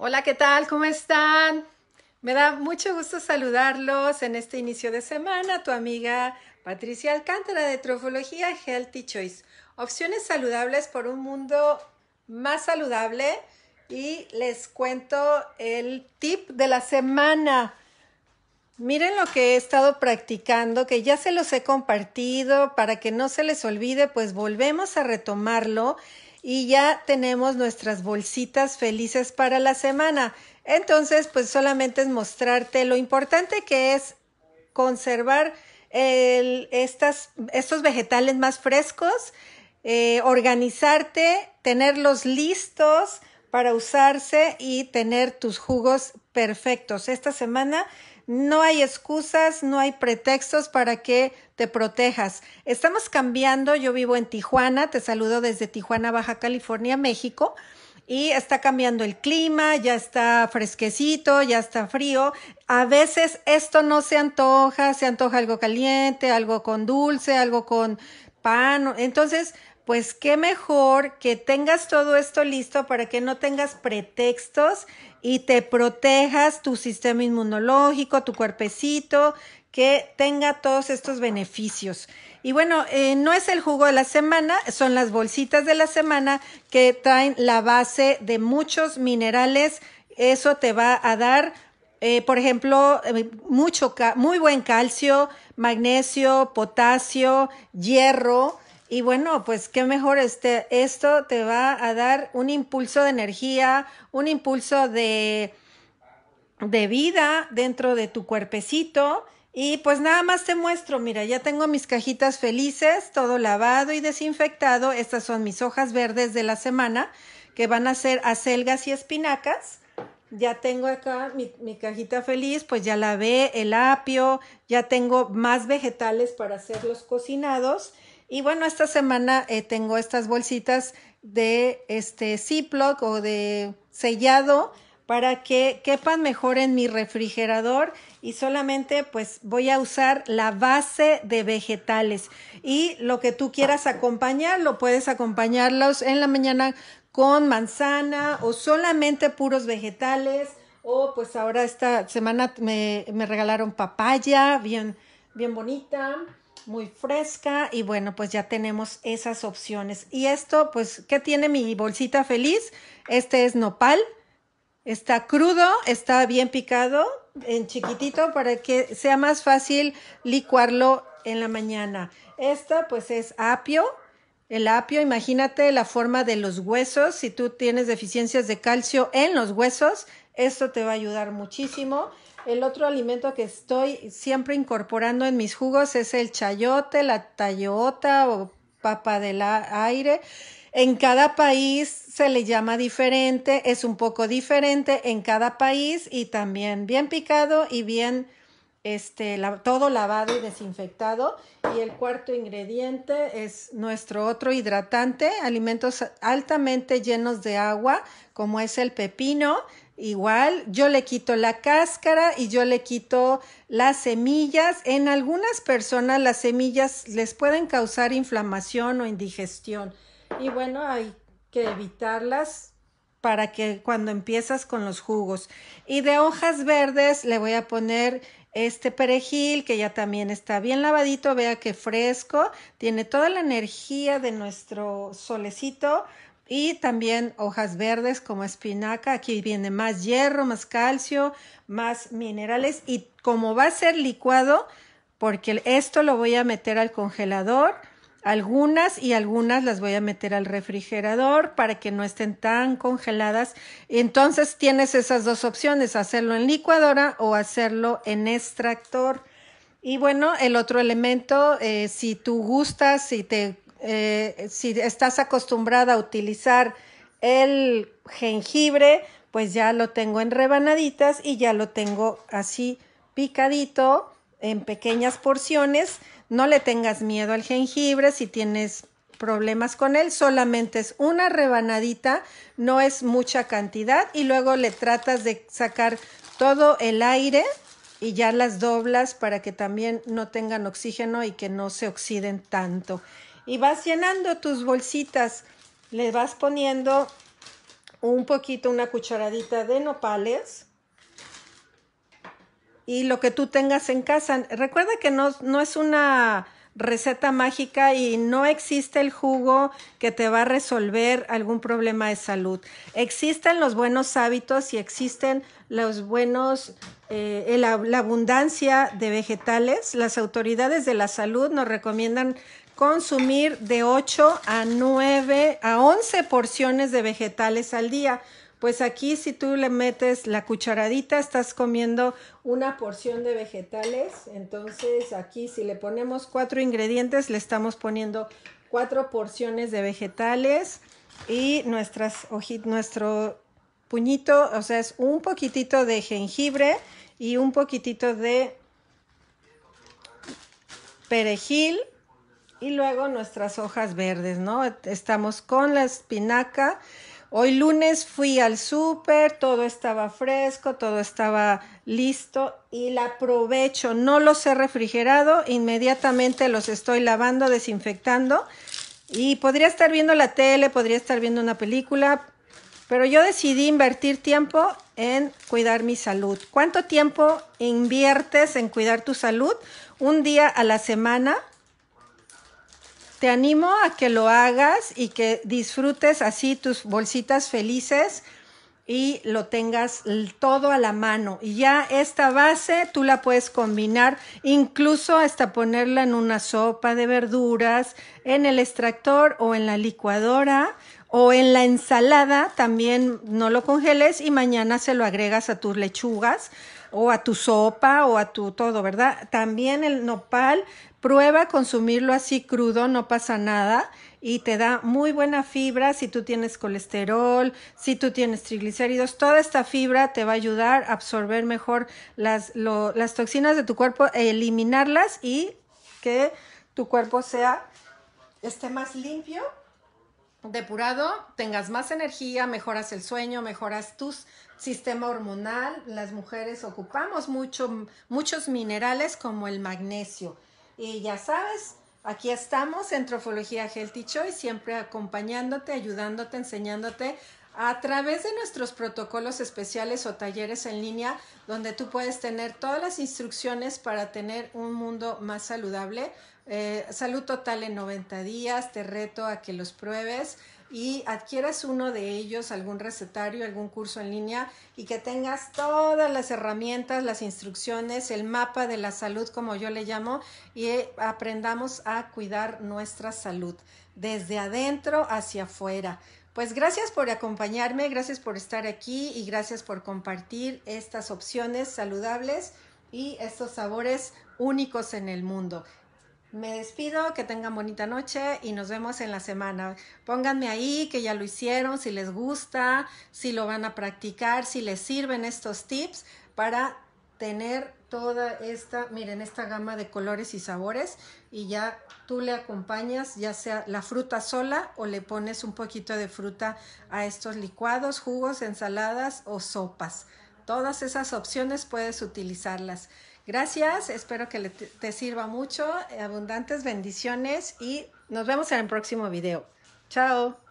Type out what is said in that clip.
Hola, ¿qué tal? ¿Cómo están? Me da mucho gusto saludarlos en este inicio de semana, tu amiga Patricia Alcántara de Trofología Healthy Choice. Opciones saludables por un mundo más saludable y les cuento el tip de la semana. Miren lo que he estado practicando, que ya se los he compartido para que no se les olvide, pues volvemos a retomarlo y ya tenemos nuestras bolsitas felices para la semana. Entonces, pues solamente es mostrarte lo importante que es conservar estas, estos vegetales más frescos, eh, organizarte, tenerlos listos para usarse y tener tus jugos perfectos. Esta semana no hay excusas, no hay pretextos para que te protejas. Estamos cambiando, yo vivo en Tijuana, te saludo desde Tijuana, Baja California, México. Y está cambiando el clima, ya está fresquecito, ya está frío. A veces esto no se antoja, se antoja algo caliente, algo con dulce, algo con pan. Entonces, pues qué mejor que tengas todo esto listo para que no tengas pretextos y te protejas tu sistema inmunológico, tu cuerpecito, que tenga todos estos beneficios. Y bueno, eh, no es el jugo de la semana, son las bolsitas de la semana que traen la base de muchos minerales. Eso te va a dar, eh, por ejemplo, eh, mucho, muy buen calcio, magnesio, potasio, hierro y bueno, pues qué mejor este, esto te va a dar un impulso de energía, un impulso de, de vida dentro de tu cuerpecito. Y pues nada más te muestro, mira, ya tengo mis cajitas felices, todo lavado y desinfectado. Estas son mis hojas verdes de la semana, que van a ser acelgas y espinacas. Ya tengo acá mi, cajita feliz, pues ya lavé el apio, ya tengo más vegetales para hacerlos cocinados. Y bueno, esta semana eh, tengo estas bolsitas de este Ziploc o de sellado para que quepan mejor en mi refrigerador y solamente pues voy a usar la base de vegetales y lo que tú quieras acompañar, lo puedes acompañarlos en la mañana con manzana o solamente puros vegetales o pues ahora esta semana me, regalaron papaya bien, bien bonita muy fresca y bueno, pues ya tenemos esas opciones. Y esto, pues, ¿qué tiene mi bolsita feliz? Este es nopal, está crudo, está bien picado, en chiquitito, para que sea más fácil licuarlo en la mañana. Esta, pues, es apio. El apio, imagínate la forma de los huesos. Si tú tienes deficiencias de calcio en los huesos, esto te va a ayudar muchísimo. El otro alimento que estoy siempre incorporando en mis jugos es el chayote, la tallota o papa del aire. En cada país se le llama diferente, es un poco diferente en cada país y también bien picado y bien este, todo lavado y desinfectado. Y el cuarto ingrediente es nuestro otro hidratante, alimentos altamente llenos de agua, como es el pepino, Igual, yo le quito la cáscara y yo le quito las semillas. En algunas personas las semillas les pueden causar inflamación o indigestión. Y bueno, hay que evitarlas para que cuando empiezas con los jugos. Y de hojas verdes le voy a poner este perejil que ya también está bien lavadito, vea que fresco, tiene toda la energía de nuestro solecito y también hojas verdes como espinaca. Aquí viene más hierro, más calcio, más minerales y como va a ser licuado, porque esto lo voy a meter al congelador, algunas y algunas las voy a meter al refrigerador para que no estén tan congeladas. Entonces tienes esas dos opciones, hacerlo en licuadora o hacerlo en extractor. Y bueno, el otro elemento, eh, si tú gustas, si te eh, si estás acostumbrada a utilizar el jengibre, pues ya lo tengo en rebanaditas y ya lo tengo así picadito en pequeñas porciones. No le tengas miedo al jengibre si tienes problemas con él, solamente es una rebanadita, no es mucha cantidad y luego le tratas de sacar todo el aire y ya las doblas para que también no tengan oxígeno y que no se oxiden tanto y vas llenando tus bolsitas. Le vas poniendo un poquito, una cucharadita de nopales y lo que tú tengas en casa. Recuerda que no, es una receta mágica y no existe el jugo que te va a resolver algún problema de salud. Existen los buenos hábitos y existen los buenos, eh, la abundancia de vegetales. Las autoridades de la salud nos recomiendan consumir de 8 a 9 a 11 porciones de vegetales al día. Pues aquí si tú le metes la cucharadita estás comiendo una porción de vegetales. Entonces aquí si le ponemos cuatro ingredientes le estamos poniendo cuatro porciones de vegetales y nuestras nuestro puñito, o sea, es un poquitito de jengibre y un poquitito de perejil y luego nuestras hojas verdes, ¿no? Estamos con la espinaca. Hoy lunes fui al súper, todo estaba fresco, todo estaba listo y la aprovecho. No los he refrigerado, inmediatamente los estoy lavando, desinfectando y podría estar viendo la tele, podría estar viendo una película, pero yo decidí invertir tiempo en cuidar mi salud. ¿Cuánto tiempo inviertes en cuidar tu salud? Un día a la semana te animo a que lo hagas y que disfrutes así tus bolsitas felices y lo tengas todo a la mano. Y ya esta base tú la puedes combinar incluso hasta ponerla en una sopa de verduras, en el extractor o en la licuadora o en la ensalada. También no lo congeles y mañana se lo agregas a tus lechugas o a tu sopa o a tu todo, ¿verdad? También el nopal, prueba consumirlo así crudo, no pasa nada y te da muy buena fibra si tú tienes colesterol, si tú tienes triglicéridos, toda esta fibra te va a ayudar a absorber mejor las, las toxinas de tu cuerpo, eliminarlas y que tu cuerpo sea esté más limpio depurado, tengas más energía, mejoras el sueño, mejoras tu sistema hormonal. Las mujeres ocupamos mucho, muchos minerales como el magnesio. Y ya sabes, aquí estamos en Trofología Healthy Choice, siempre acompañándote, ayudándote, enseñándote a través de nuestros protocolos especiales o talleres en línea, donde tú puedes tener todas las instrucciones para tener un mundo más saludable, eh, salud total en 90 días, te reto a que los pruebes y adquieras uno de ellos, algún recetario, algún curso en línea y que tengas todas las herramientas, las instrucciones, el mapa de la salud, como yo le llamo, y eh, aprendamos a cuidar nuestra salud desde adentro hacia afuera. Pues gracias por acompañarme, gracias por estar aquí y gracias por compartir estas opciones saludables y estos sabores únicos en el mundo. Me despido, que tengan bonita noche y nos vemos en la semana. Pónganme ahí que ya lo hicieron, si les gusta, si lo van a practicar, si les sirven estos tips para tener toda esta, miren, esta gama de colores y sabores y ya tú le acompañas ya sea la fruta sola o le pones un poquito de fruta a estos licuados, jugos, ensaladas o sopas. Todas esas opciones puedes utilizarlas. Gracias, espero que te, sirva mucho, abundantes bendiciones y nos vemos en el próximo video. Chao.